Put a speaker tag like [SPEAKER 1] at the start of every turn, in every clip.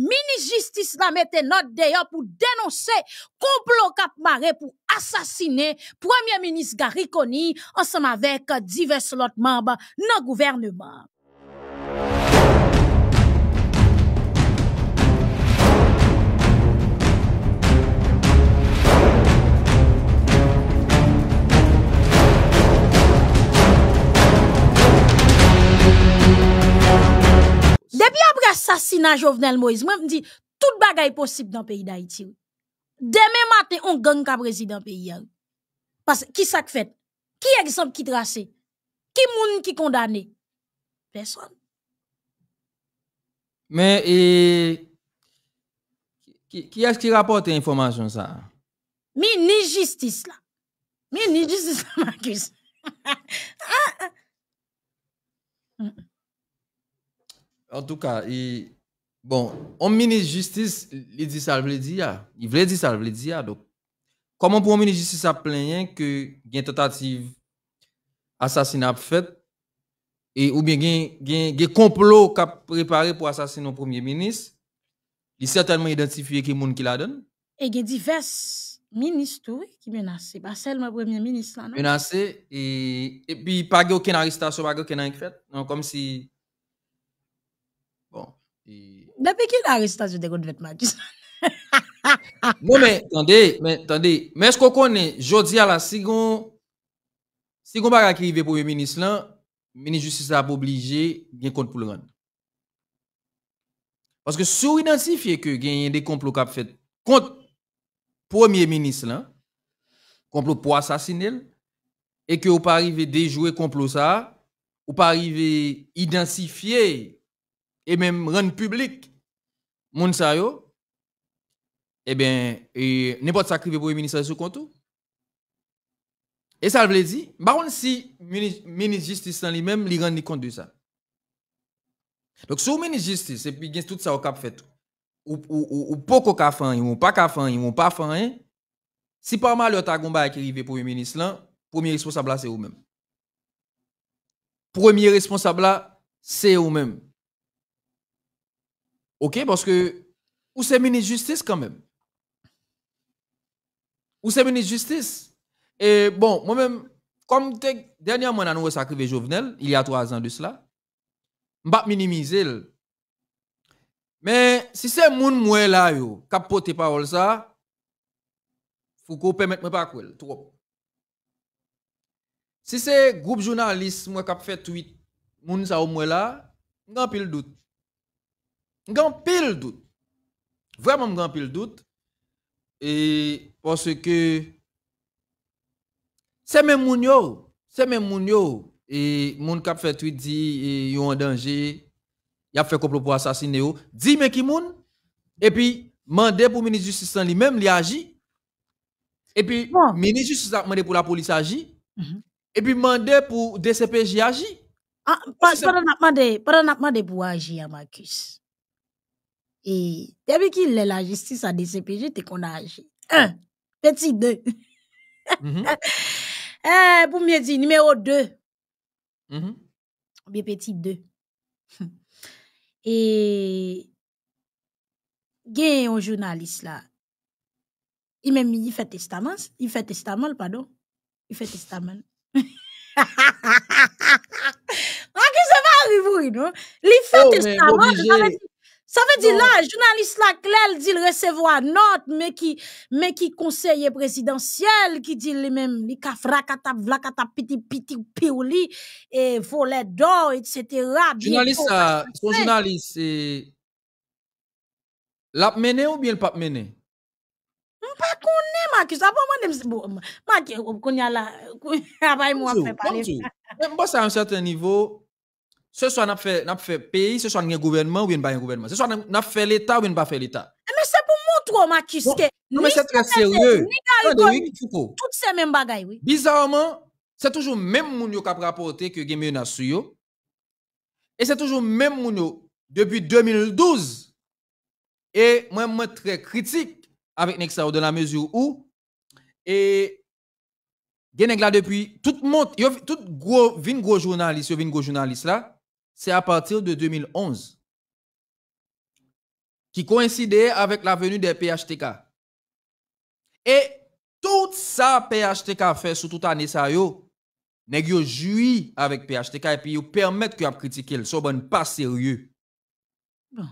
[SPEAKER 1] mini-justice la mette note d'ailleurs pour dénoncer complot cap maré pour assassiner Premier ministre Gariconi ensemble avec divers autres membres dans gouvernement. puis après de Jovenel Moïse, moi me dis tout bagaille possible dans le pays d'Haïti. Demain matin, on gagne comme président pays. Hein. Parce qui ça fait Qui exemple qui tracé Qui moun qui condamné Personne.
[SPEAKER 2] Mais et qui est-ce qui rapporte l'information ça
[SPEAKER 1] Mi ni justice là. Mi ni justice Marcus. ah,
[SPEAKER 2] ah. En tout cas, bon, un ministre de justice, il dit ça, ah. il veut dire. Il veut dire ça, il veut dire ah. Donc, comment pour un ministre de justice a plaigné que y a une tentative assassinat faite et ou bien a un complot qui a préparé pour assassiner un premier ministre? Il certainement identifié qui monde qui la donné.
[SPEAKER 1] Et il y a divers ministres qui menacent, pas seulement le premier ministre. Menacés,
[SPEAKER 2] et, et puis pas aucune arrestation, pas aucune Non, Comme si
[SPEAKER 1] depuis qu'il a arrestation de
[SPEAKER 2] non, mais attendez, mais attendez. Mais est-ce qu'on connaît, dis à la si on si on va pour Premier ministre, le ministre de Justice a obligé de compte pour le rendre. Parce que si on identifie que y a des complots qui fait contre Premier ministre, là, complot pour assassiner, et que vous pas arrivé déjouer complot ça, ou pas arrivé identifier et même rendre public moun sa yo, eh bien, n'importe ça qui pour le ministre ce compte. Et ça veut dire, baron on si ministre justice en lui-même, il rend compte de ça. Donc, si le ministre justice, et puis tout ça au cap fait, ou, ou, ou, ou pas qu'on a fait, ou pas de fait, ou pas fait, hein. si pas mal le tagomba qui arrive pour le ministre là, premier responsable là, c'est vous-même. Premier responsable là, c'est vous-même. OK? Parce que, où c'est ministre justice quand même. où c'est ministre justice. Et bon, moi-même, comme dernièrement, on a nous sacrifié Jovenel, il y a trois ans de cela, je ne minimiser. Mais si c'est moun moué là, yo, la parole ça, faut permet mais pas quoi, trop. Si c'est groupe journaliste, moi, qui fait tweet, moun ça ou moué là, pas le doute grand pile doute. Vraiment grand pile doute. Et parce que c'est même moun c'est même moun et mon kap fait tweet dit ont en danger, il a fait complot pour assassiner eux, Dis mais qui moun et puis mandé pour ministre justice lui-même, il agit. Et puis bon. ministre justice a demandé pour la police agir. Mm-hmm. Et puis mandé pour DCPJ agir.
[SPEAKER 1] Ah, pendant n'a demandé, pendant a demandé pour agir Marcus. Et depuis qu'il est la justice à DCPG, t'es qu'on a agi. Un, petit deux. Mm-hmm. pour mieux dire, numéro deux. Mm Bien petit deux. Et, a un journaliste là, il même il fait testament, il fait testament, pardon. Il fait testament. Mwen que ça va arriver, non? non. fait fait oh, testament, ça veut dire là, journaliste la dit elle recevoir recevoir note, mais qui qui conseiller présidentiel, qui dit même, même, li ka piti, piti, ou et euh, son journaliste, ou bien
[SPEAKER 2] mené? ne pas. pas, fait certain niveau... Ce soit n'a fait n'a fait pays, ce soit un gouvernement ou une pas un gouvernement. Ce soit n'a fait l'État ou n'a pas fait l'État.
[SPEAKER 1] Eh, mais c'est pour montrer Marcus que non mais c'est très sérieux. Toutes ces mêmes bagages, oui.
[SPEAKER 2] Bizarrement, c'est toujours même moun yo a rapporté que gen menace yo. Et c'est toujours même moun depuis 2012. Et moi suis très critique avec Nexao dans la mesure où et gen là depuis tout monde tout gros vin gros journaliste, vin gros journaliste là c'est à partir de 2011, qui coïncidait avec la venue des PHTK. Et tout ça PHTK a fait sous toute année ça yo, nèg avec PHTK et puis permettre que a critiquer le pas sérieux.
[SPEAKER 1] Ah,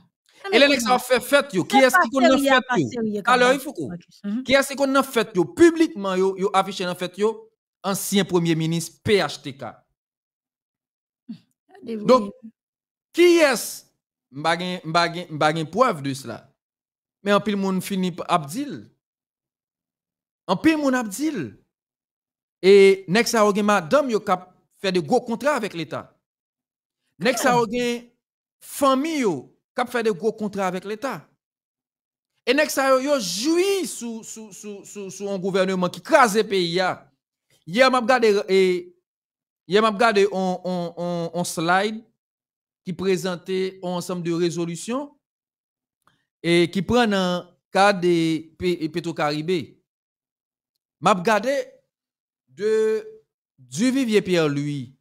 [SPEAKER 1] et les ont fait fête
[SPEAKER 2] qui est-ce qu'on a fait yo? Alors il faut qui est-ce qu'on a fait yo publiquement yo, yo affiché en fait ancien premier ministre PHTK. Donc, qui est-ce une preuve de cela. Mais en pile moun fini abdil. En pile monde abdil. Et next a gen madame yo kap fait de gros contrats avec l'État. Next a gen ah. famille qui kap fait des gros contrats avec l'État. Et next a yo joui sous sous sous sous un gouvernement qui crase pays il Hier m'a regardé et il y regardé on, slide qui présentait un ensemble de résolutions et qui prend un cas des petro caribé M'a regardé de du Vivier Pierre-Louis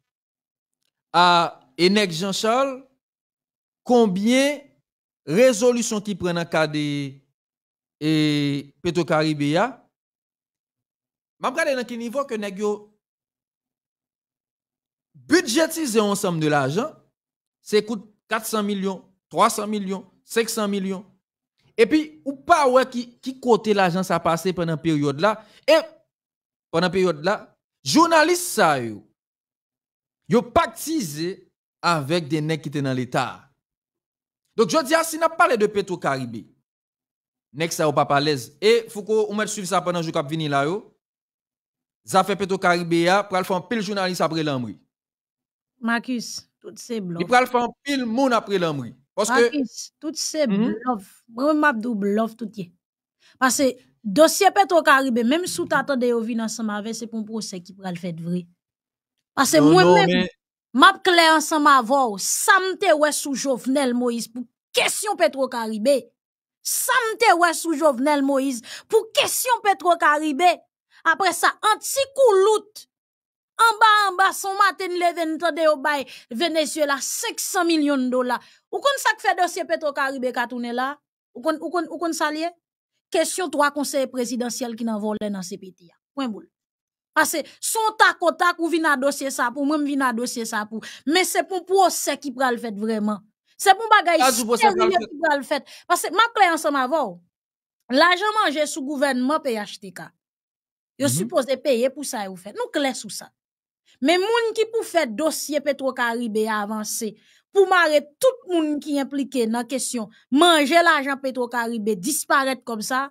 [SPEAKER 2] à Enek Jean-Charles combien résolutions qui prennent en cas des petro caribé M'a regardé dans quel niveau que vous avez budgétiser ensemble de l'argent, ça coûte 400 millions, 300 millions, 500 millions. Et puis, ou pas ouais, qui, qui côté l'argent ça passé pendant la période là. Et pendant la période là, journalistes ça yo, yo pactisé avec des nègres qui étaient dans l'État. Donc, je dis, ah, si n'a parlé de Petro-Caribé, nèg ça ou pas à l'aise. Et faut qu'on mette suivre ça pendant que je là yo. Ça fait Petro-Caribé, ah, pour le faire pile journaliste après l'embrouille. Marcus, tout se blof. Il pral un pile moun après l'homme. Marcus,
[SPEAKER 1] que... tout se moi mhm. m'a map blof tout Parce que dossier petro Même même sous tata de yo vi C'est pour pour un procès qui pral vrai. vrai. Parce que moi-même map ensemble avant, sam samte wè sou Jovenel Moïse pour question petro Sam Samte wè sou Jovenel Moïse pour question petro Après Après ça, anti en bas, en bas, son matin, le n'tende au bay, Venezuela, 500 millions de dollars. Ou kon sa fait dossier Petro Caribe katoune là? Ou kon, ou kon, Question trois conseils présidentiels qui n'en volé dans ces pays. Point boule. Parce que son tac au tac ou à dossier ça pour, même à dossier ça pour. Mais c'est pour procès qui pral fait vraiment. C'est pour bagay ça qui pral fait. Parce que ma clé ensemble avant, l'argent mangé sous gouvernement PHTK. Yo suppose mhm. suppose payer pour ça et vous faites. Nous clé sous ça. Mais moun qui pou faire dossier Petro-Caribe avancé, pour marrer tout monde qui impliqué dans la question, manger l'argent petro disparaître comme ça,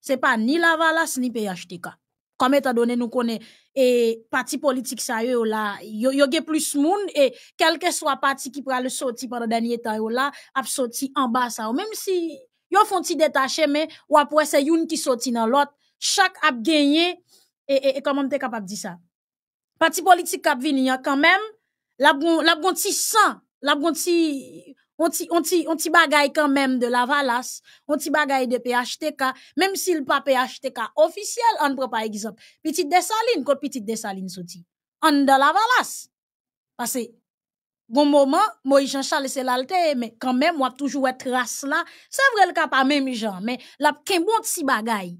[SPEAKER 1] c'est pas ni la valas ni PHTK. Comme étant donné, nous connaissons, et parti politique, ça Il là, y a plus moun, et quel que soit parti qui le sorti pendant dernier temps, là, a sorti en bas, ça, même si, yon font petit détaché, mais, ou après, c'est yon qui sorti dans l'autre, chaque a gagné, et, comment et comment capable de dire ça? Parti politique qui a hein, quand même, la la sang, la bon ti, on ti, on on bagaille quand même de la valasse, on ti bagaille de PHTK, même s'il pas PHTK officiel, on ne prend pas exemple, petite Dessaline, quand petite Dessaline souti, on dans la valasse. Parce que, bon moment, moi, Jean-Charles c'est l'alté, mais quand même, moi toujours être trace là, c'est vrai le cas pas même gens, mais la qu'un bon ti bagaille.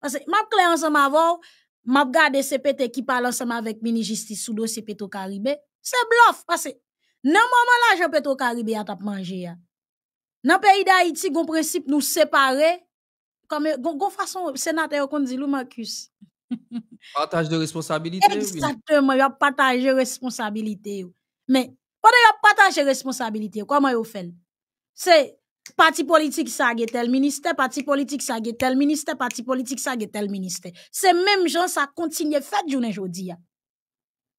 [SPEAKER 1] Parce que, m'a clair ensemble avant, map gade se pete ki palan seman avèk mini-jistis sou dosye peto karibè, se blof. Pase, nan mwaman la jan peto karibè ya tap manje ya. Nan peyi da iti, goun precipe nou separe, goun fason senatè yo kondzi lou ma küs.
[SPEAKER 2] Pataj de responsabilité. Ek distante
[SPEAKER 1] mwen yo pataj de responsabilité yo. Men, pwede yo pataj de responsabilité yo, kwa mwen yo fèl? Se... Parti politique ça a tel ministère, parti politique ça a tel ministère, parti politique ça a tel ministère. Ces mêmes gens ça continue fait journée jodi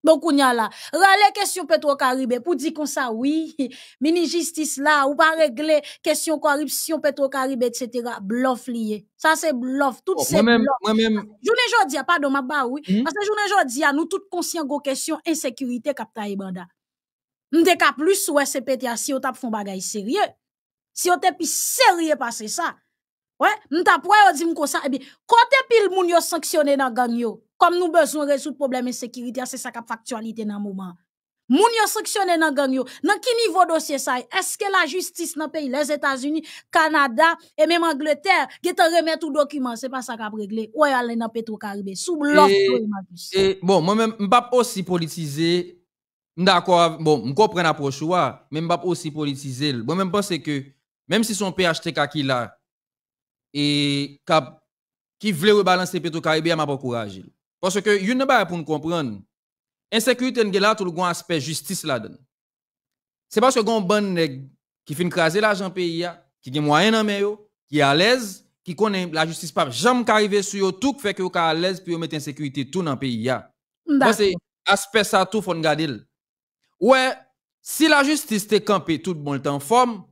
[SPEAKER 1] Donc on a là, rale question petro caribé pour dire comme ça oui, mini justice là ou pas régler question corruption Petro-Caribe etc. bluff lié. Ça c'est bluff, tout oh, c'est bluff. Moi-même journée jodi ah, pardon ma ba oui, hmm? parce que journée jodi ah, nous toutes conscient de question insécurité capta banda. M'te ka plus ouais CPTA ah, si ou tap font bagay sérieux. Si yon te pi sérieux pase ça. Ouais, mta que dire dim ça et bien dans kote nous moun yo sanctionne nan gang yo. de sécurité, résoudre ça sécurité c'est ça qui factualité dans nan moment. Moun yo sanctionné nan gang dans Nan ki niveau dossier ça Est-ce que la justice dans pays les États-Unis, Canada et même Angleterre qui te remet tout document, c'est pas ça qui a réglé. Ouais, aller dans Petro-Caribé sous bloc,
[SPEAKER 2] Et bon, moi-même m'pap aussi politisé, D'accord, bon, comprends approche mais pas aussi politisé, Moi-même pense que même si son PHTK qui là et qui veut rebalancer Petro-Caribé, m'a pas courage. Parce que a pas pour nous comprendre. Insécurité n'est là tout le grand aspect justice là-dedans. C'est parce que un bon qui fin craser l'argent pays qui a moyen en main qui est à l'aise, qui connaît la justice pas jamais arrivé sur tout fait que à l'aise pour mettre insécurité tout dans pays bah. Parce c'est aspect ça tout faut regarder. Ouais, si la justice est campée tout bon temps en forme,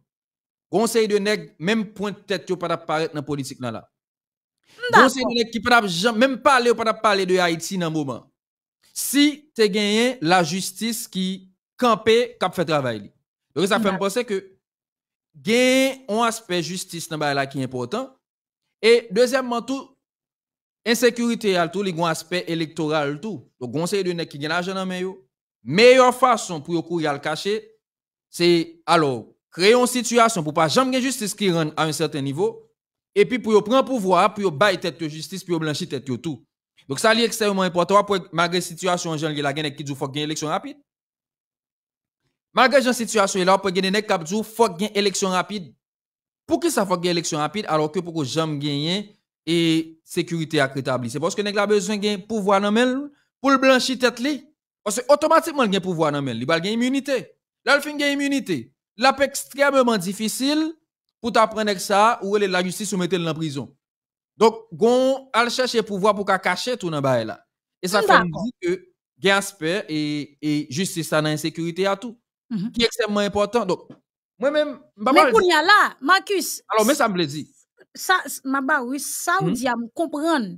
[SPEAKER 2] Conseil de nèg même point de tête yo pas apparaître dans politique là là. Conseil de nèg qui pas même parler pas parler de Haïti dans moment. Si tu gagné la justice qui campé cap fait travail Donc ça fait me penser que gain un aspect justice dans là qui est important et deuxièmement tout insécurité à tout un aspect électoral tout. Donc conseil de nèg qui gagne l'argent dans main yo. Meilleure façon pour yo courir le cacher c'est alors créer une situation pour pas jamais justice qui rentre à un certain niveau et puis pour prendre pouvoir pour bailler tête de justice pour blanchir tête tout donc ça est extrêmement important pour malgré situation qui la gagne qui dit faut une élection rapide malgré la situation là pour gagner qui faut une élection rapide pour qui ça faut une élection rapide alors que pour jamais gagner et sécurité à rétablir c'est parce que nèg a besoin de pouvoir dans main pour le blanchir tête li parce que automatiquement il gagne pouvoir dans main il va gagner immunité là il fin gagne immunité la extrêmement extrêmement difficile pour t'apprendre que ça, ou est la justice ou elle en prison. Donc, gon al le pouvoir pour qu'elle cacher tout dans Et la. Ah, fait sa fèm que ke aspect et, et justice ça nan insécurité à tout. Mm -hmm. extrêmement important. Donc, moi-même. Mais qu'on y a
[SPEAKER 1] Marcus... Alors, mais ça me dit. Ça, ma bah, oui, ça ou mhm. dit à me comprendre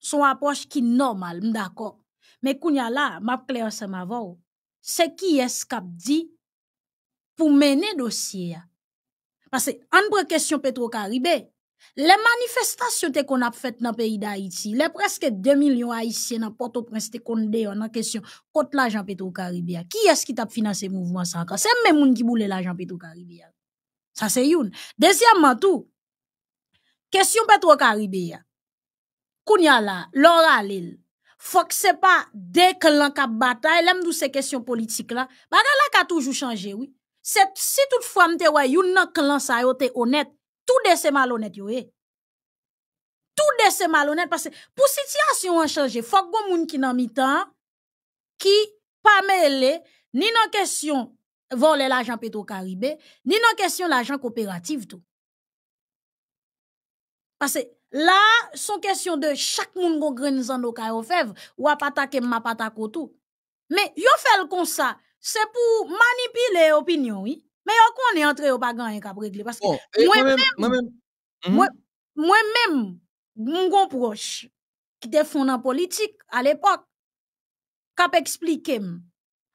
[SPEAKER 1] son approche qui normal, normale. mais koun là, la, mba kler ce ma ce qui dit pour mener dossier. Parce que, en question Petro-Caribé, les manifestations qu'on a faites dans le pays d'Haïti, les presque 2 millions d'Haïtiens dans Port-au-Prince, de condé en question contre l'agent Petro-Caribé. Qui est-ce qui a financé le mouvement C'est même moun qui boule l'agent Petro-Caribé. Ça, c'est une. Deuxièmement, tout, question Petro-Caribé. Kounia là, Laura Lille. Faut que c'est pas dès que l'on bataille, l'aime d'où ces questions politiques là. Bah, là, toujours changé, oui si toute m'te wè you nan clan sa yo te honnête, tout de est malhonnête yo e. Tout de malhonnête parce que pour situation en changer, faut qui moun ki nan mitan qui pas mêlé ni nan question voler l'argent péto caribé ni nan question l'argent coopérative tout. Parce que là, son question de chaque moun qui grenzan ce ka yo ou a pataké ma patako tout. Mais yo le comme ça Se pou manipile opinyon, me yo kon e entre yo bagan en kap regle. Bon, mwen men, mwen men, hmm? mwen kon proche, ki te fon nan politik, al epok, kap explikem,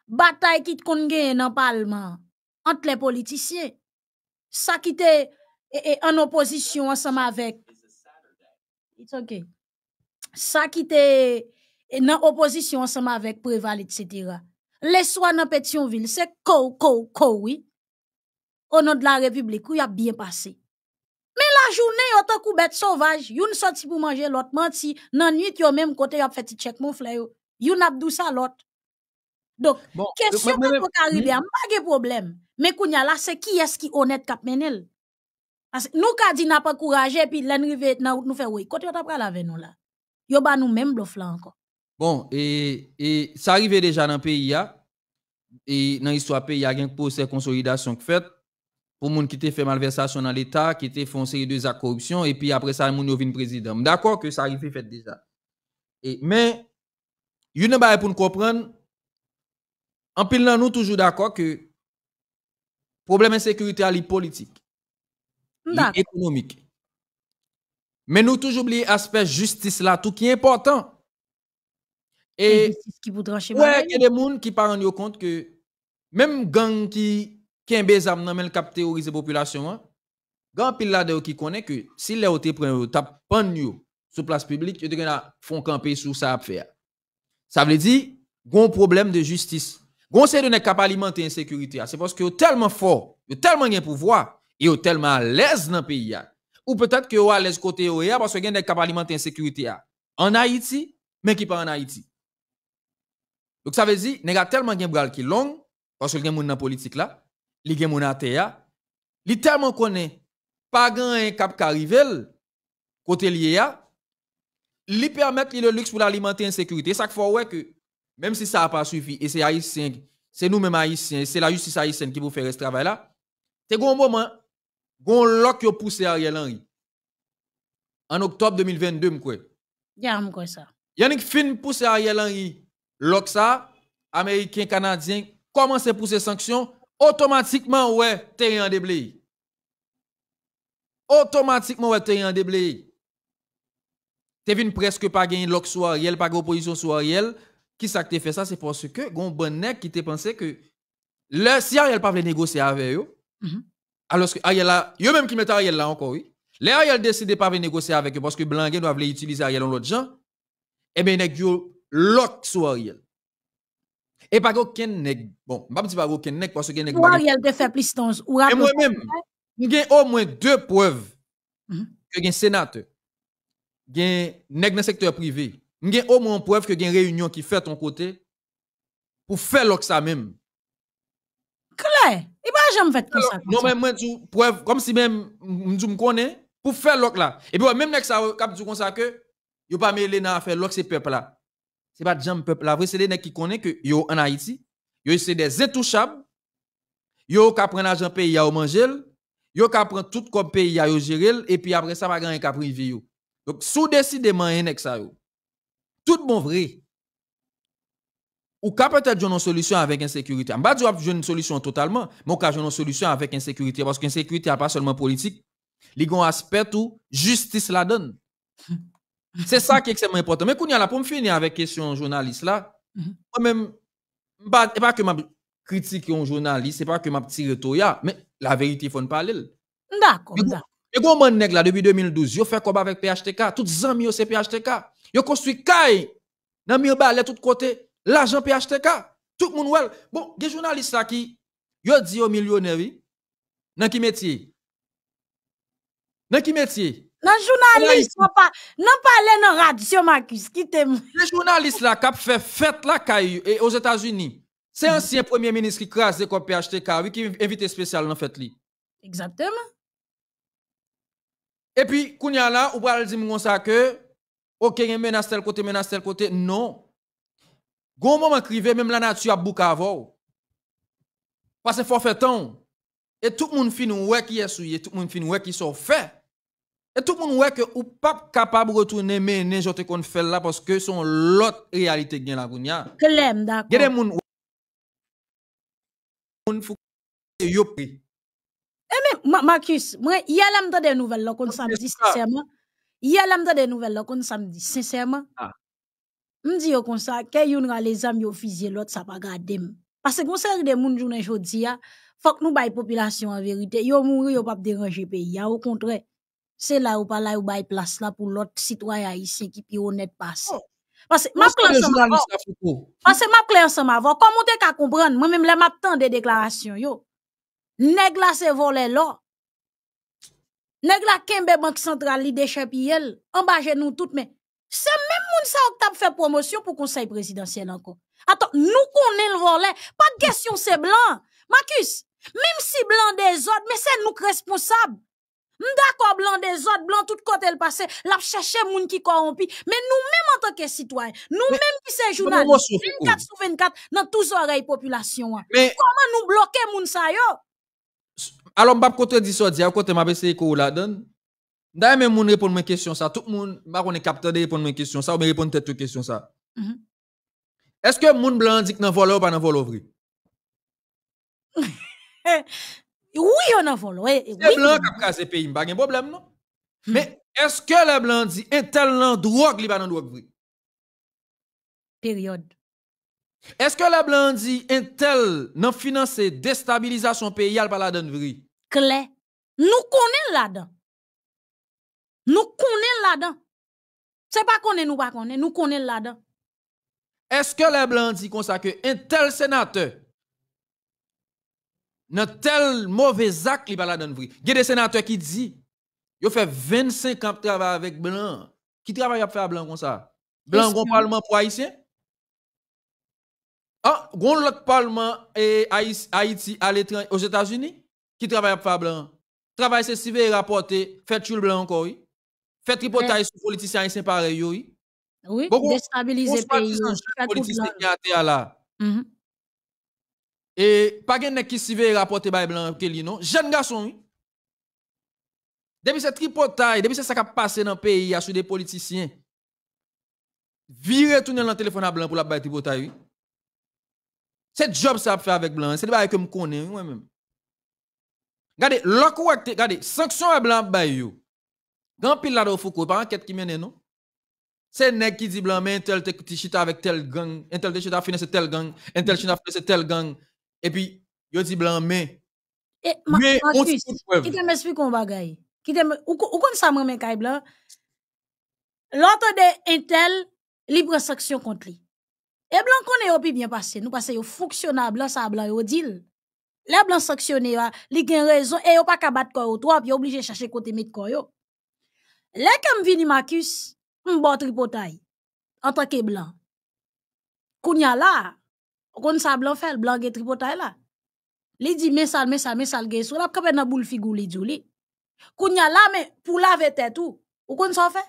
[SPEAKER 1] batay ki te kon gen nan palman, ant le politisyen, sa ki te en oposisyon ansama vek, sa ki te nan oposisyon ansama vek, prevale, etc., Les soins dans Pétionville, c'est ko, ko, ko, oui. Au nom de la République, y a bien passé. Mais la journée, a tant bête sauvage, yon sorti pour manger l'autre menti, nan nuit, yon même côté yon fait check mon fleur, yon dou ça l'autre. Donc, question pour le y pas de problème. Mais kounya là, c'est qui est-ce qui honnête kap que nous ka dit n'a pas courage, puis l'enrive nous fait oui. Côté yon pas la avec nous là. Yon ba nous même bluff encore.
[SPEAKER 2] Bon, et, ça arrivait déjà dans le pays, et dans l'histoire du pays, il y a un procès de consolidation qui fait pour les gens qui ont fait malversation dans l'État, qui ont fait une série de corruption, et puis après ça, gens ont président. D'accord que ça arrive fait déjà. mais, il ne a pour nous comprendre, en pile nous sommes toujours d'accord que le problème de sécurité est politique, économique. Mais nous toujours oublié l'aspect justice là, tout qui est important. Et Ouais,
[SPEAKER 1] il y a des
[SPEAKER 2] gens qui se rendent compte que même gang qui qui est bezam nan men cap terroriser population hein, Gang pile là qui connaît que si les autres prennent tap pan yo sur place publique, yo là font camper sur ça à Ça veut dire un problème de justice. Gon se de kap alimenter insécurité, hein. c'est parce que yo tellement fort, yo tellement de pouvoir et yo tellement à l'aise dans le pays hein. Ou peut-être que yo à l'aise côté yo parce que gen des kap alimenter insécurité en Haïti mais qui pas en Haïti. Donc ça veut dire, y a tellement de bral qui long parce que a dans la politique là, li gen moun atea, il tellement connaît pas grand cap karivel côté lié à permettent le luxe pour l'alimenter insécurité. Ça faut ouais que même si ça n'a pas suffi et c'est haïtien, c'est nous mêmes haïtiens, c'est la justice haïtienne qui vous faire ce travail là. C'est un moment gon lock yo poussé Ariel Henry. En octobre 2022 m'kwe.
[SPEAKER 1] y a m'kwe ça.
[SPEAKER 2] Yannick fin poussé Ariel Henry L'OXA, Américain, Canadien, commencent à pousser sanctions, automatiquement, ouais, t'es en déblé. Automatiquement, ouais, t'es en déblé. T'es venu presque pas gagner l'OXA sur Ariel, pas opposition sur Ariel. Qui ça que fait ça? C'est parce que, bon bonnet qui te pensé que, si Ariel pas voulait négocier avec eux, mhm. alors que Ariel là, eux même qui mettent Ariel là encore, oui. Les Ariel décident pas venir négocier avec eux parce que Blangue doit voulait utiliser Ariel en l'autre gens. Eh bien, nèg l'autre sous Ariel. Et pas aucun nèg. Bon, je ne dis pas aucun nèg parce que nèg. Ariel
[SPEAKER 1] de faire plus Ou Et moi-même,
[SPEAKER 2] j'ai au moins deux preuves que mhm. un sénateur, un nèg dans secteur privé. J'ai au moins une preuve que une réunion qui fait ton côté pour faire l'autre ça même. Claire, et moi jamais fait comme ça. Non, mais moi, tu preuve, comme si même, je me connais, pour faire l'autre là. Et puis, même nèg ça, cap du comme ça que, il pas mêlé dans faire l'autre, ces peuple là n'est pas jam peuple la vraie c'est les nèg qui connaissent que yo en Haïti yo c'est des intouchables yo ka prend l'argent pays a manger yo ka prend tout comme pays a gérer et puis après ça va gagner ka privé yo donc sous décidément hein, nèg ça yo tout bon vrai ou ka peut-être une solution avec insécurité. M'ba di wap une solution totalement, mais ou ka une solution avec insécurité parce qu'insécurité a pas seulement politique, a un aspect ou justice la donne. C'est ça qui est extrêmement important. Mais qu'on y a là, pour me finir avec question journaliste là, mhm. moi-même, c'est pas que je critique un journaliste, c'est pas que ma petite ya. mais la vérité, il faut ne parler
[SPEAKER 1] D'accord, d'accord.
[SPEAKER 2] Mais comment on là, depuis 2012, yo fait combat avec PHTK, tout les yo c'est PHTK. Yo construit KAI nan mi balè tout côté, l'argent PHTK. Tout monde wel. Bon, des journalistes là qui, yo dit aux millionnaire, dans qui métier? dans qui métier? un journaliste, non pas, dans la radio, Marcus, qui Le journaliste là, qui fait fête aux États-Unis, c'est ancien premier ministre qui crase des copier HTK, qui invite spécial dans fête là. Exactement. Et puis, Kounia là, ou pas le dire, ça que, ok, il y a menace côté, menace côté, non. Gon moment crivé, même la nature a bouc Parce que faut faire temps. Et tout le monde finit, ouais, qui est souillé, tout le monde finit, ouais, qui sont fait. Et tout le monde voit que ou pas capable de retourner mener je te qu'on fait là parce que son l'autre réalité qui est là kounya. Clem d'accord. Il y moun fou yo
[SPEAKER 1] Eh mais Marcus, moi hier là des nouvelles là qu'on samedi sincèrement. Hier là des nouvelles là qu'on samedi sincèrement. Ah. M di yo que sa, ke yon nga le yo fizye l'autre ça pas garder. Parce que kon seri de moun jounen jodi faut que nous bay population en vérité. yo mouri yo pas déranger pays ya, hein. ou c'est là ou pas là où y place là pour l'autre citoyen haïtien qui puis honnête passe. Oh. Parce que ma clé ensemble. Parce que ma clé ensemble avant. Comment tu comprendre Moi-même, je m'attends des déclarations. Nègre là, c'est volé là. Nègre là, Kembe Banque Centrale, l'idée Chapiel, en bas, nous toutes Mais c'est même moun sa qui fait promotion pour conseil présidentiel encore. Attends, nous connaît le volet. Pas de question, c'est blanc. Marcus, même si blanc des autres, mais c'est nous responsables. D'accord, blanc des autres, blanc tout côté le passé, l'a les moun qui corrompi. Mais nous-mêmes en tant que citoyens, nous-mêmes qui c'est journalistes, 24 sur 24, dans tous oreilles population. Hein. comment nous bloquer moun sa yo?
[SPEAKER 2] Alors, m'bap contre dit ça, dire côté m'a essayer ko la donne. D'ailleurs, même moun répond mes questions ça. Tout le monde, m'a capteur de répondre mes questions ça, ou bien répondre tête question ça. Mhm. Est-ce que moun blanc dit que nan ou pas nan vol Oui, on a volé. Les oui, blanc pays a cassé pays, pas de problème non. Mais est-ce que les blancs dit un tel drogue, li pas drogue Période. Est-ce que les blancs dit un tel non financer déstabilisation pays par la de vrai? Clair.
[SPEAKER 1] Nous connaissons là-dedans. Nous connaissons là-dedans. C'est pas qu'on est nous pas qu'on nous connaissons là-dedans.
[SPEAKER 2] Est-ce que les blancs dit comme que un tel sénateur dans tel mauvais acte, il va Il y a des sénateurs qui disent, ils fait 25 ans de travail avec Blanc. Qui travaille à faire Blanc comme ça? Blanc, un parlement pour Haïtien? Ah, gon l'autre parlement et eh, Haïti à l'étranger, aux États-Unis, qui travaille à faire Blanc. Travail c'est si rapporté, fait tout blanc encore, oui. Fait sur sur politiciens haïtiens pareil, oui. Oui, déstabiliser les pays. qui sont et pas gen qui s'y veut rapporter par blanc ke li non. Jeune garçon. Depuis cette tripotaille, depuis ce qui a passé dans le pays a sur des politiciens. Vire tout le téléphone à blanc pour la bay tripotaille. C'est job ça fait avec blanc, c'est le travail que me connais moi même. Regardez, l'ok regardez, sanction à blanc bay yo. Grand pile la Foucault, pas enquête qui mène non. C'est nek qui dit blanc mais tel te chita avec tel gang, tel te chita finance tel gang, tel chita finance tel gang. E pi, yon ti blan men. E, Marquise, ki te
[SPEAKER 1] m'espi kon bagay. Ou kon sa mwen men kay blan, lantan de intel libre saksyon kont li. E blan kon e yo pi bien pase. Nou pase yo foksyonan blan sa blan yo dil. Le blan saksyon e yo, li gen rezon, e yo pa kabat koy o to, api yo obligen chache konti met koy yo. Le kem vini Marquise, m'bote ripotay, antake blan. Kounya la, a, O kon sa blan fel, blan gen tripotay la. Li di mesal, mesal, mesal gen sou la, kabe nan bou l figou li djou li. Koun ya la men, pou la ve te tou, o kon sa fe?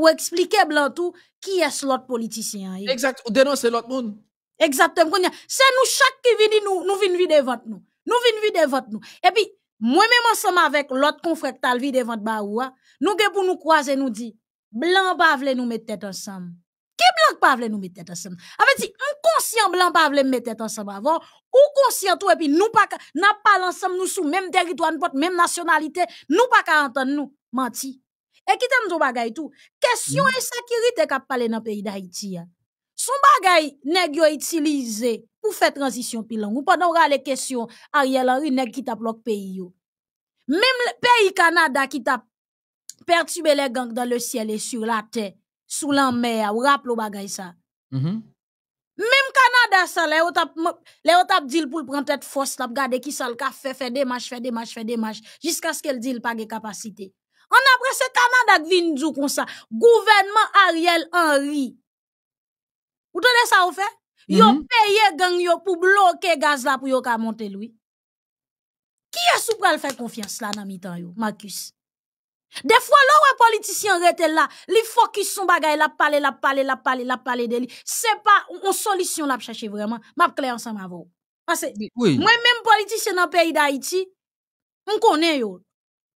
[SPEAKER 1] Ou explike blan tou, ki es l ot politisyen yon? Exact, ou denonse l ot moun. Exact, koun ya. Se nou chak ki vini nou, nou vini vi de vot nou. Nou vini vi de vot nou. E pi, mwen mwen seman vek l ot kon frek tal vi de vot ba ou a, nou gen pou nou kwaze nou di, blan ba vle nou me tet ansam. qui blanc pas vle nous mettre ensemble. Avec si un conscient blanc pas vle mettre ensemble avant ou conscient tout et puis nous pas n'a pas ensemble nous sous même territoire la même nationalité, nous pas entendre nous menti. Et qui t'aime tout bagay tout. Question hmm. sécurité qu'a parlé dans le pays d'Haïti. Hein. Son bagay nèg yo utilisé pour faire transition pi long ou pendant les question Ariel Henry nèg qui t'a pays Même le pays Canada qui t'a perturbé les gangs dans le ciel et sur la terre sous la mer, ou rappel ou bagay ça. Mm-hmm. Même Canada, ça, le ou tap dit pour prendre tête force, la gade qui ça le ka fait, fait des matchs, fait des matchs, fait des matchs, jusqu'à ce qu'elle dit pas pague capacité. On a pressé Canada qui vient du comme ça. Gouvernement Ariel Henry. vous t'en ça ou fait? Yo mm-hmm. paye gang yo pour bloquer gaz la pour yo ka monte lui. Qui est sous pral faire confiance là dans mi temps yo, Marcus? Des fois, là où les politiciens rete là, ils faut sur son bagay, la parle, la parle, la parle, la parlent de lui. C'est pas une solution là, chercher vraiment. Ma vais ensemble avant. Parce moi même politicien dans le pays d'Haïti, on connaît yo.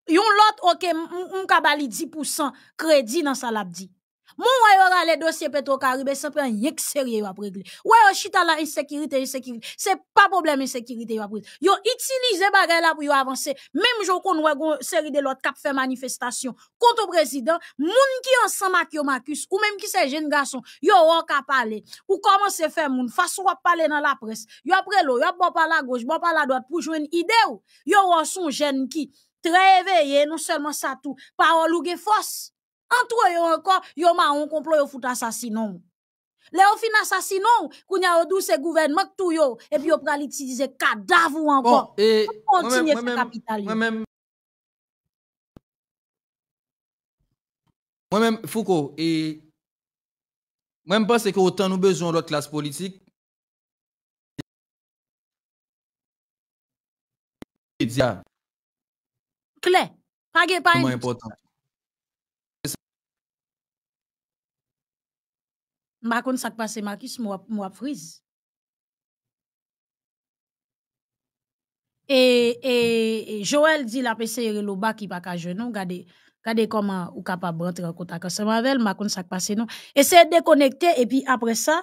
[SPEAKER 1] Yon lot, ok, on kabali 10% crédit dans sa labdi. Mon voyage à rale dossier Petro caribé se un yek sérieux à régler. Ou yo chita la insécurité, insécurité. C'est pas problème insécurité à prégler. Yo utilise bagay là pour avancer. Même jour qu'on voit une série de l'autre kap fè manifestation contre le président, moun ki ensemble ak yo Marcus, ou même qui c'est jeune garçon, yo wok parler. parler. Ou comment se fè moun, façon wap parler dans la presse. Yo après l'eau, yo bon par la gauche, bon par la droite pour jouer une idée ou. Yo wok son jeune qui très éveillé, non seulement ça tout, parole ou ge force. An tou yon ankon, yon man ankon plo yon fout asasinon. Le ou fin asasinon, koun yon ou dou se gouven mak tou yon. Epi ou pralitize kada vou ankon.
[SPEAKER 2] Mwen mwen foukou. Mwen mwen pense ki otan nou bejoun lot klas politik.
[SPEAKER 1] Kli, pa gen pa yon. Mwen mwen important. Mwa kon sak pase makis, mwa friz. E, e, e Joel di la pe se yere lo baki pa ka je nou, gade koman ou kapab rentre an kontak an se mavel, mwa kon sak pase nou. Ese dekonekte, e pi apre sa,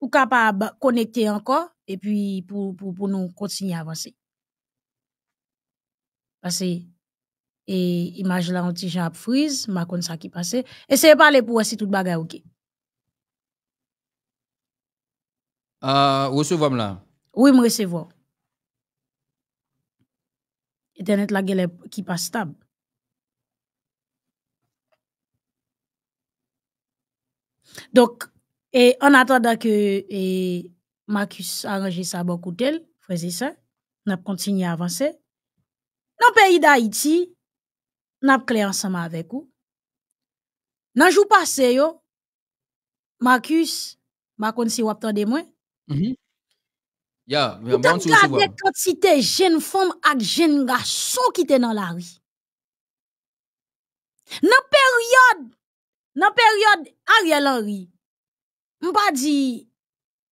[SPEAKER 1] ou kapab konekte anko, e pi pou nou kontsini avanse. Pase, e imaj la an ti jen ap friz, mwa kon sak pase. Ese pale pou asitout bagay ouke.
[SPEAKER 2] Euh, recevoir là?
[SPEAKER 1] Oui, me recevoir. Internet la gueule qui pas stable. Donc, et en attendant que Marcus arrange ça beaucoup de frère faisait ça, n'a continué à avancer. Dans le pays d'Haïti, n'a clé ensemble avec vous. Dans le jour passé, yo, Marcus, ma si vous attendez moi,
[SPEAKER 2] Mhm. tu regardé
[SPEAKER 1] quand c'était jeune femme avec jeune garçon qui était dans la rue? Dans période, non période à la rue. On m'a pas dit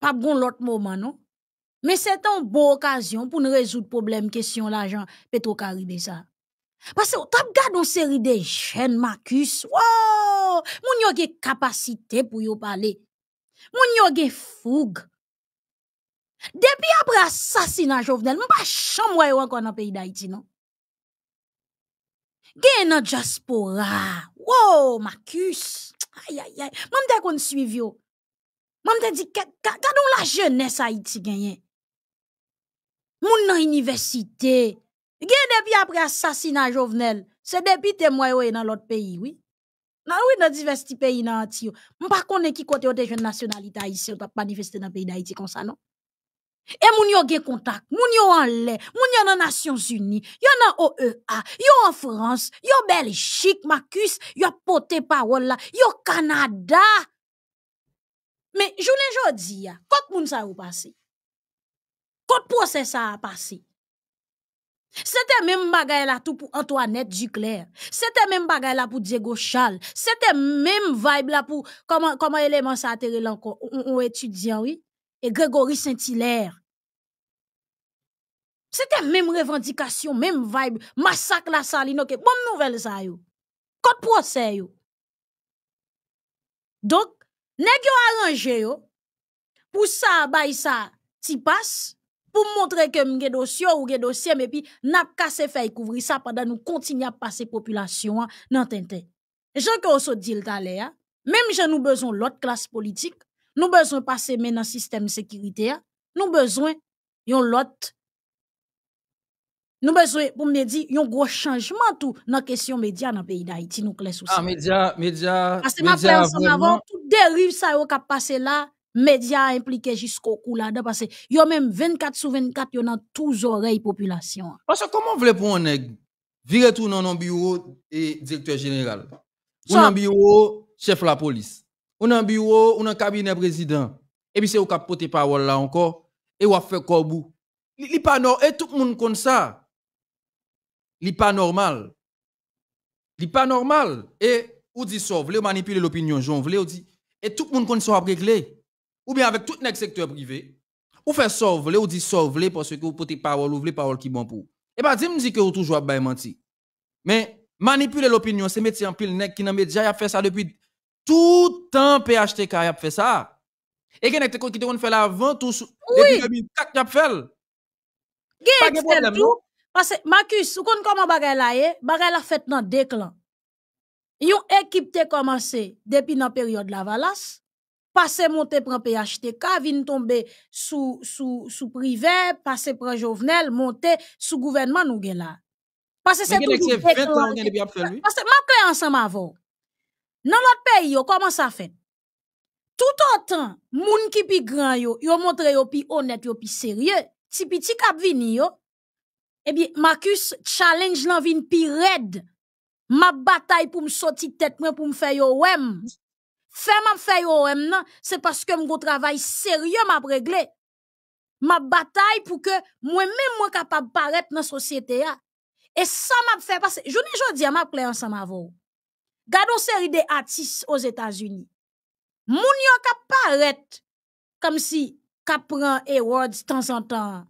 [SPEAKER 1] pas bon l'autre moment non, mais c'est une bonne occasion pour résoudre résoudre problème question l'argent, péto caribé ça. Parce que t'as regardé une série de jeunes Marcus, waouh, mon dieu capacité pour y parler, mon dieu que fougue. Depi apre asasina jovenel, mwen pa chan mwayo an kon an peyi da iti, non? Gen nan Jaspora, wow, Marcus, ayayay, mwen te kon suiv yo. Mwen te di, kado m la jenè sa iti genyen? Moun nan universite, gen depi apre asasina jovenel, se depi te mwayo e an an lot peyi, oui? Nan ou nan diversite peyi nan iti yo, mwen pa konnen ki kote yo te jenè nasyonalita iti, ou ta panifeste nan peyi da iti konsa, non? Et moun yon gen contact, moun yon en lè, moun yon en Nations Unies, yon en OEA, yon en France, yon Belgique, Marcus, yon pote parole là, yon Canada. Mais jounen jodi ya, kot moun sa ou passe? Quand procès a passé. C'était même bagay là tout pour Antoinette Duclair. C'était même bagay là pour Diego Chal, C'était même vibe la pour, comment, comment élément ça a encore, On étudiant, oui? et Grégory Saint-Hilaire. C'était même revendication, même vibe, massacre la saline, ok, bonne nouvelle ça yo. Code procès yo. Donc, nèg yo arrangé yo, pour ça, bay ça, ti passe, pour montrer que m'ge dossier ou ge dossier, mais puis n'a pas fait couvrir ça pendant nous continuons à passer population nan hein, tente. Jean que dit le hein. même j'en nous besoin l'autre classe politique, nous besoin de passer maintenant le système sécurité. Nous avons besoin de lot. Nous besoin pour me dire yon gros changement tout dans question médias dans pays d'Haïti nous clair Ah média
[SPEAKER 2] média Parce que ma personne avant
[SPEAKER 1] tout dérive ça yon cap passé là média impliqué jusqu'au cou là parce que même 24 sur 24 yon dans tous oreilles population.
[SPEAKER 2] Parce que comment voulez pour un virer tout dans un bureau et directeur général. Ou dans bureau chef de la police on a un bureau, on a un cabinet président. Et puis c'est au cap porter parole là encore et avez fait corbu Li pas normal et tout le monde comme ça. Li pas normal. Li pas normal et ou dit ça, vous manipuler l'opinion, j'en vle ou dit et tout le monde comme ça a réglé. Ou bien avec tout le secteur privé. Ou fait ça, vous ou dit ça, parce que vous portez parole, ou vle parole qui bon pour. Et pas me dit que vous toujours à menti. Mais manipuler l'opinion, c'est métier en pile nèg qui dans média a fait ça depuis tout temps PHTK a fait ça. Et qui te qui te fait la tout depuis 2004 a fait. Pas de
[SPEAKER 1] problème. Parce que Marcus, vous connaissez comment bagay la est, bagay a fait dans deux clans. Yon équipe te commencé depuis dans période la Valas, passé monter prend PHTK, vin tomber sous sous sous privé, passé prend Jovenel, monter sous gouvernement nous gen là.
[SPEAKER 2] Parce que c'est toujours 20 ans depuis a fait lui.
[SPEAKER 1] Parce que m'a ensemble avant. Dans notre pays, comment ça fait Tout autant, moun qui pi grand yo, yo montre yo pi honnête, yo pi sérieux. Si petit kap vini eh bien, Marcus challenge une vin pi red. Ma bataille pour me sortir tête pour me faire yo wem. Fais m'a faire yo wem c'est parce que mon travail sérieux m'a régler. Ma bataille pour que moi-même moi capable paraître dans société a. Et ça m'a fait parce que journée jodi m'a pleu ensemble avou. Gardons série des artistes aux États-Unis. Moun yo kap paret comme si kap pran awards de temps en temps.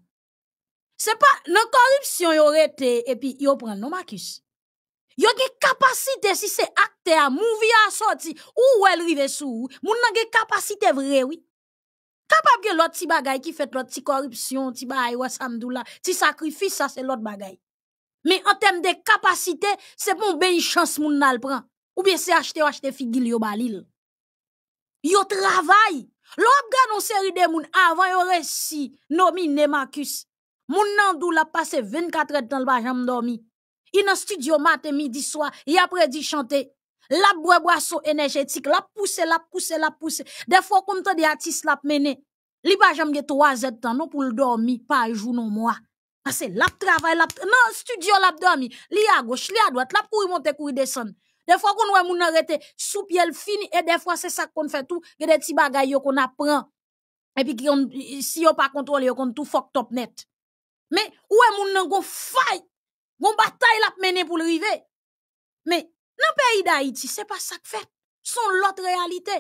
[SPEAKER 1] C'est pas la corruption yon rete et puis yo pran non Marcus. Yo gen capacité si c'est acteur movie a sorti ou elle rive sou, moun nan ge capacité vrai oui. Kapab ge l'autre ti bagay qui fait l'autre ti corruption, ti bagay wa samdoula, ti sacrifice ça c'est l'autre bagay. Mais en termes de capacité, c'est bon ben chance moun nan le prend. Ou bien c'est acheter ou acheter figil yo balil. Yo travail. L'autre gano série de moun avant yo réussi nominé Marcus. Moun nan dou la passé 24 heures dans le bajam dormi. Il dans studio matin midi soir, il après dit chanter. La boue boisson énergétique, la pousser, la pousser, la pousser. Des fois comme t'as des artistes la mené. Li pa jam 3 heures temps non pour le dormir pas jour non mois. Parce que la travail la non studio la dormi, li à gauche, li à droite, la monte monter y descendre. Des fois qu'on voit moun arrêté sous pied fini et des fois c'est ça qu'on fait tout, il y a des petits bagages qu'on apprend. Et puis si on pas contrôle, on tout fuck top net. Mais où est moun fight, gon bataille l'a mener pour river. Mais dans le pays d'Haïti, c'est pas ça que fait. Son l'autre réalité.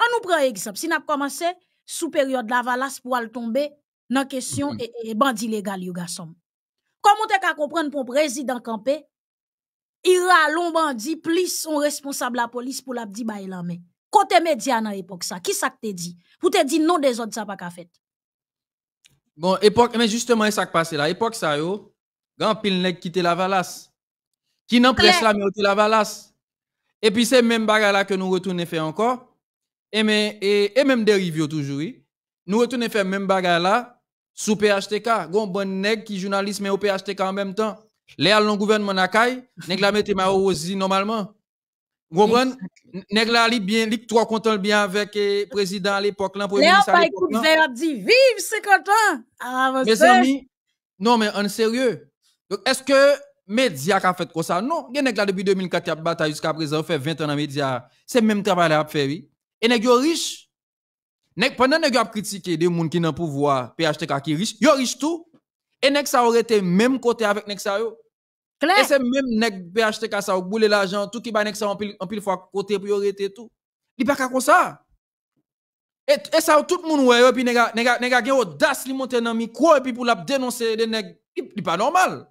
[SPEAKER 1] On nous prend exemple, si a commencé sous période de valasse pour aller tomber dans question mm-hmm. et, et bandit légal yo garçon. Comment tu comprendre pour président campé long bandi plus son responsable la police pour la di bay la main. Côté média dans l'époque ça, qui ça que te dit Pour te dire non des autres ça pas qu'à fait.
[SPEAKER 2] Bon, époque mais justement ça e qui passé là, époque ça yo, grand pile nèg la valasse. Qui n'en presse la mais la valasse. E et puis c'est même bagarre là que nous retournons faire e encore. Et même et, et même dérive toujours Nous retournons faire même bagarre là sous PHTK, gon bon nèg qui journaliste mais au PHTK en même temps. Les le gouvernement nakay, nèg la mette ma normalement. Vous comprenez? Nèg la li bien, li trop content bien avec le eh, président à l'époque là, n'a pas à l'époque.
[SPEAKER 1] dit vive 50 ans. Mes amis,
[SPEAKER 2] non mais en sérieux. est-ce que les médias ont fait comme ça? Non, il y depuis 2004 a bataille jusqu'à présent, fait 20 ans dans les médias. C'est même travail à faire fait, oui. Et nèg yo riche. Nèg pendant nèg a critiqué des gens qui n'ont pouvoir, PHTK qui riche, yo riche tout. Et Nexa aurait été même côté avec nexa Claire. Et c'est même nek PHTK ça ou boule l'argent, tout qui ba Nexa en pile, en pile fois côté priorité tout. Li pas comme ça. Et, et ça tout le monde ouais, et puis nèg nèg nèg gen audace li monter dans micro et puis pour la dénoncer des nèg, li pas normal.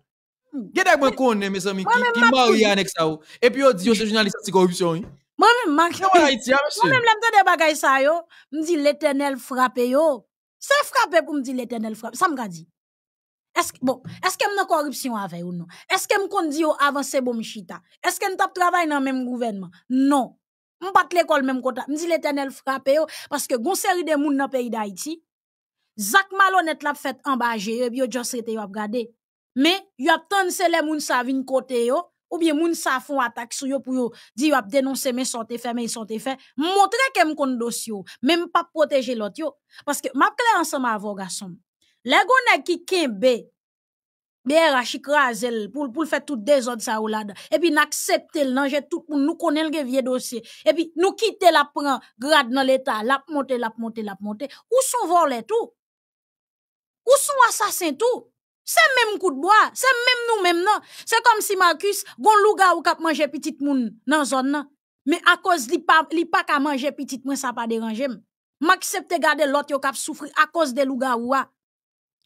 [SPEAKER 2] Gen nèg ben connaît mes amis qui qui marie avec ça Et puis on dit c'est journaliste anti-corruption.
[SPEAKER 1] Moi même Max. Moi même l'amde des bagages ça yo, M'dit l'éternel frappe yo. C'est frappé pour m'dit l'éternel frappe. Ça me dit. Bon, eske m nan korupsyon ave ou non? Eske m kon di yo avanse bom chita? Eske m tap travay nan menm gouvenman? Non. M pat l'ekol menm konta. M di le tenel frape yo, paske gonseri de moun nan peyi da iti, Zak Malon et la fèt ambaje yo, e bi yo djos rete yo ap gade. Me, yo ap tanse le moun sa vin kote yo, ou biye moun sa fon atak sou yo pou yo di yo ap denonse men sante fe, men sante fe. M montre ke m kon dos yo, menm pa proteje lot yo. Paske map kre ansama avoga som. Lè gwenè ki ken bè, bè rachik rase lè, pou l pou l fè tout de zon sa ou lade. E pi n'aksepte l nanje tout moun, nou konen l ge vie dosye. E pi nou kite la pran, grade nan l etat, lap monte, lap monte, lap monte. Ou sou vore lè tou? Ou sou asasen tou? Se mèm kou d'boa, se mèm nou mèm nan. Se kom si Marcus, gwen louga ou kap manje pitit moun nan zon nan. Me akos li pa, li pa ka manje pitit moun, sa pa deranje m. M aksepte gade lot yo kap soufri akos de louga ou a.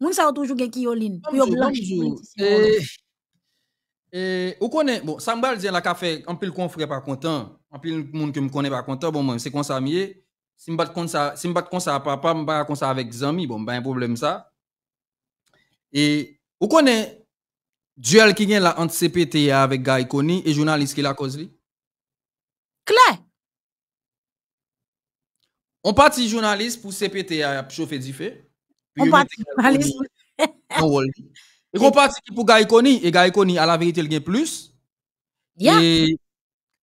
[SPEAKER 1] Mon ça toujours quelqu'un qui au euh
[SPEAKER 2] euh ou connaît bon ça me va dire la café, un peu le conflit pas content en le monde que me connaît pas content bon moi c'est comme ça ami si m'pas de compte ça si m'pas de compte ça avec m'pas bon, ça avec ami bon un problème ça et ou connaît duel qui vient là entre CPTA avec Guy Konie et journaliste qui la cause li clair on partit journaliste pour CPTA chauffer du feu on parti malisme. On Et on participe pour Gary Koni. Et Gary Koni, à la vérité, il a plus. Yeah. Et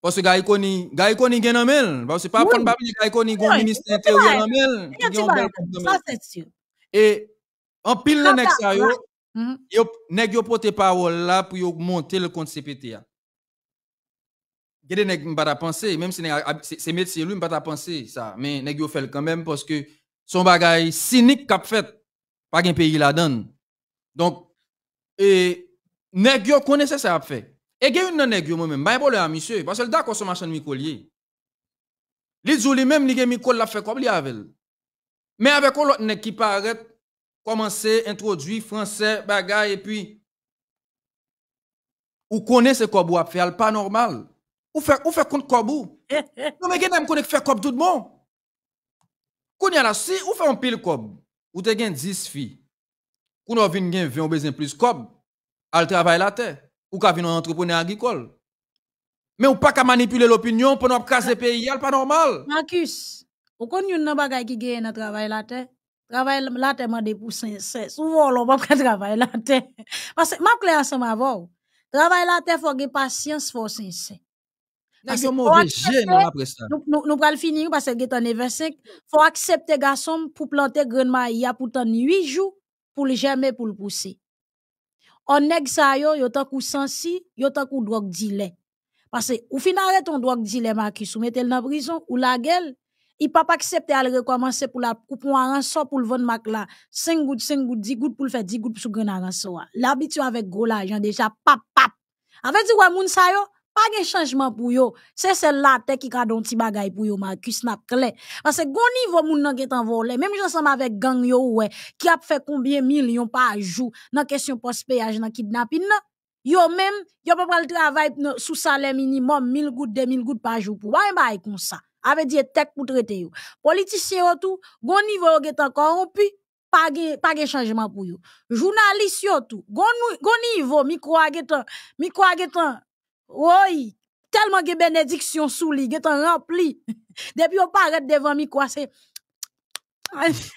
[SPEAKER 2] parce que Gary Koni, Gary Koni gagne un mail. Parce que pas pour le Gary Koni gagne un ministre intérieur en mail. Ça, c'est sûr. Et en pile le nec, ça y est. Nec, yo mhm. pote parole là pour monter le compte CPTA. Gede nec, m'bata penser. Même si c'est médecin, pas à penser ça. Mais nec, yo fait quand même parce que son bagage cynique qu'a fait pas qu'un pays la donne. Donc, et, nèg yo connaissent ça à faire. Et gen nan nèg yo moi-même, ba le à monsieur, parce que le consommation de micolier. Li djou li même li gen micol la fait comme li avec. Mais avec l'autre nèg qui paraît commencer introduire français bagay et puis ou connaît ce kobou a fait, pas normal. Ou fait ou fait contre kobou. non mais gen aime connaît fait kob tout bon. Kounya la si ou fait un pile kob ou te gen 10 filles, ou non vin gen 20 ou besoin plus cob, al travail la terre, ou ka vin an entrepreneur agricole. Mais ou pas ka manipuler l'opinion pour nous casser pays, al pas normal.
[SPEAKER 1] Marcus, ou kon yon nan bagay ki gen nan travail la terre? Travail la terre mande pour sincère. Souvent volon pas ka travail la terre. Parce que m'a clair ma avant. Travail la terre faut gen patience faut sincère.
[SPEAKER 2] Nous Ase mouve jen nan nous
[SPEAKER 1] Nous Nou, nou, pour planter fini ou en pour 25. faut accepter garçon pour planter grenma ya pour tant 8 jours pour germer pour On nèg ça yo, yo tant kou sensi, yo tant kou drog Parce que ou finare ton drogue dile makis ou metel nan prison ou la Il i pas accepter à le recommencer pour la rançon pour le vendre mak la. 5 gouttes, 5 gouttes 10 pour pour faire 10 gouttes pour le rançon L'habitude avec gros l'argent l'argent pap pap. En fait, moun sa yo, pa gen changement pou yo, c'est celle la te ki ka don ti bagay pou yo Marcus nap Parce que, gon niveau, moun nan get volé. Même jansam avec gang yo ouais, qui a fait combien millions par jour? nan question post-péage, nan kidnapping, nan, yo même, yo pa pral travay sou salaire minimum, 1000 gouttes, 2000 gouttes pa jou pou, wany bay kon sa, ave diye tek pou trete yo. politiciens yo tou, niveau nivou yo corrompu pas korompi, pa gen changement pour pou yo. Jounalist tout, tou, niveau micro nivou, mikro micro mikro en oui, tellement de bénédiction sous lui, est rempli. Depuis on paraît devant mi quoi c'est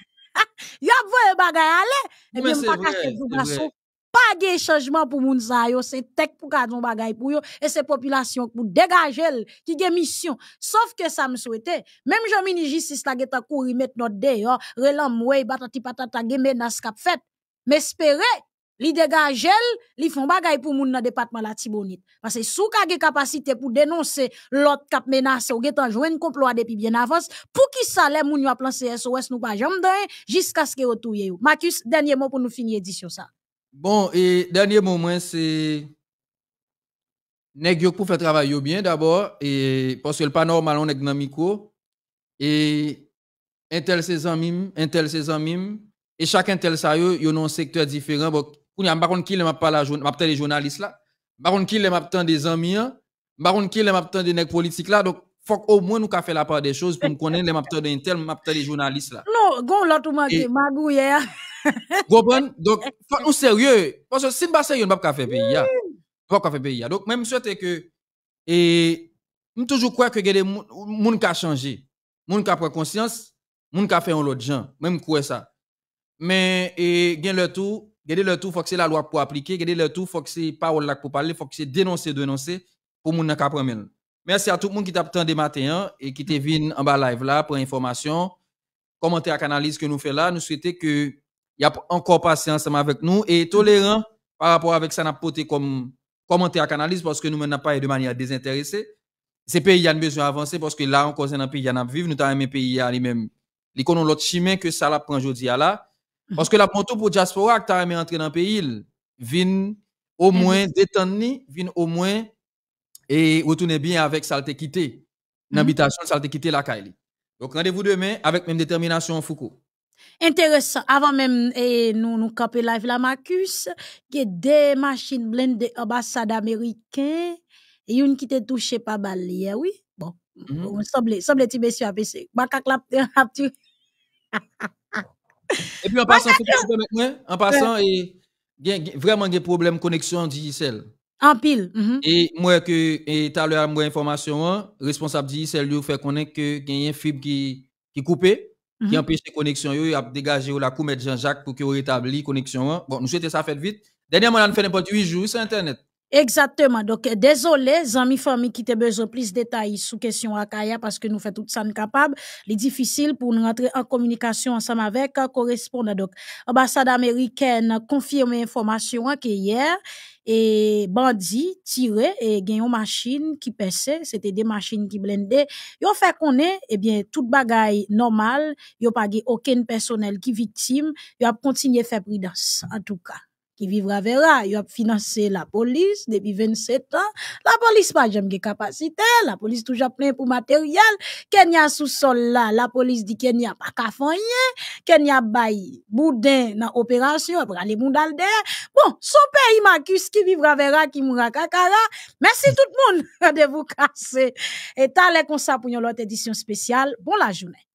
[SPEAKER 1] Yo voye bagay ale, e on pas kache pas baso. Pas de changement pour moun sa yo, se tek pou kadron bagay pour yo, et se population pou degajel ki mission. Sauf que ke sa m souwete, même jomini jistis la ge kouri met notre de yo, batati patata ge menas kap fet, m'espérer li dégagel, li font bagay pour moun nan département la Tibonite. Parce que sou ka ge capacité pour dénoncer l'autre cap menace ou getan un complot depuis bien avance, pour qui ça les moun yo plan SOS nous pas jamais jusqu'à ce que yo touye yo. Marcus, dernier mot pour nous finir édition ça.
[SPEAKER 2] Bon, et dernier moment c'est nèg yo pour faire travail yo bien d'abord et parce que le pas normal on nèg nan micro et tel ses amis, tel ses amis et chacun tel sa yo yo non secteur différent. Bon, pour a par contre, qui m'a parlé, m'a des journalistes là. Par contre, qui m'a des amis, par contre, qui m'a des nègres politiques là. Donc, faut au moins nous faire la part des choses pour nous connaître les mapteurs d'un tel, mapteurs des journalistes là.
[SPEAKER 1] Non, gon l'autre magouille.
[SPEAKER 2] Gobon, donc, faut nous sérieux. Parce que si nous pas sérieux, nous pas faire pays. Nous hmm. pas faire pays. Donc, même souhaité que, et, nous toujours croire que les moun a changé, Moun ka qui pris conscience, moun ka fait un autre gens, même quoi ça. Mais, et, gain le tout, Gardez le tout, faut que c'est la loi pour appliquer. Gardez le tout, faut que c'est parole pour parler, faut que c'est dénoncer, dénoncer pour moun nan Merci à tout le monde qui t'a attendu matin hein, et qui t'est venu en bas live là pour information, commenter à canalise que nous fait là. Nous souhaitons que y a encore patience avec nous et tolérant par rapport avec ça n'a porté comme commenter à canalise parce que nous n'avons pas de manière désintéressée. Ces pays a besoin d'avancer parce que là encore c'est un pays qui a vivre, nous avons un pays à lui-même. L'économie l'autre chemin que ça la prend aujourd'hui là. Mhm. Parce que la moto pour diaspora t'as aimé entrer dans pays pays, vienne au mhm. moins détendre ni, au moins et retourner bien avec ça te quitter. Mhm. L'habitation, ça te quitter la caille. Donc rendez-vous demain avec même détermination Foucault.
[SPEAKER 1] Intéressant. Avant même nous nous camper live la Marcus, qui y deux machines blindées ambassade américaine et une qui était touchée par balle hier, oui. Bon, on -hmm. semble semble monsieur a baissé. clap, tu...
[SPEAKER 2] Et puis en passant, en passant, et, vraiment des problèmes de connexion digicelle.
[SPEAKER 1] En pile. Mhm.
[SPEAKER 2] Et moi, que, et tout à l'heure, moi, information, hein, responsable digicelle, lui, fait connaître que y a un fibre qui, qui coupé, qui mhm. empêche les connexions, il a dégagé la coumette Jean-Jacques pour qu'il rétablisse la connexion. Hein. Bon, nous, souhaitons ça faire vite. Dernièrement, on a fait n'importe 8 jours sur Internet.
[SPEAKER 1] Exactement. Donc, désolé, amis, famille qui te besoin plus de détails sous question Akaya parce que nous faisons tout ça capable. C'est difficile pour nous rentrer en communication ensemble avec un correspondant. Donc, ambassade américaine confirme information que hier, et bandit tiré et une machine qui perçait c'était des machines qui blendaient yo fait qu'on est eh bien toute bagaille normale yo pas aucun personnel qui victime Ils a continué à faire prudence en tout cas qui vivra verra. Il a financé la police depuis 27 ans. La police pas j'aime des La police toujours plein pour matériel. Kenya sous sol là. La police dit Kenya pas qu'à Kenya baille boudin dans opération. Après Bon, son pays Marcus qui vivra verra qui mourra kakara. Merci tout le monde de vous casser. Et t'as les pour une autre édition spéciale. Bon la journée.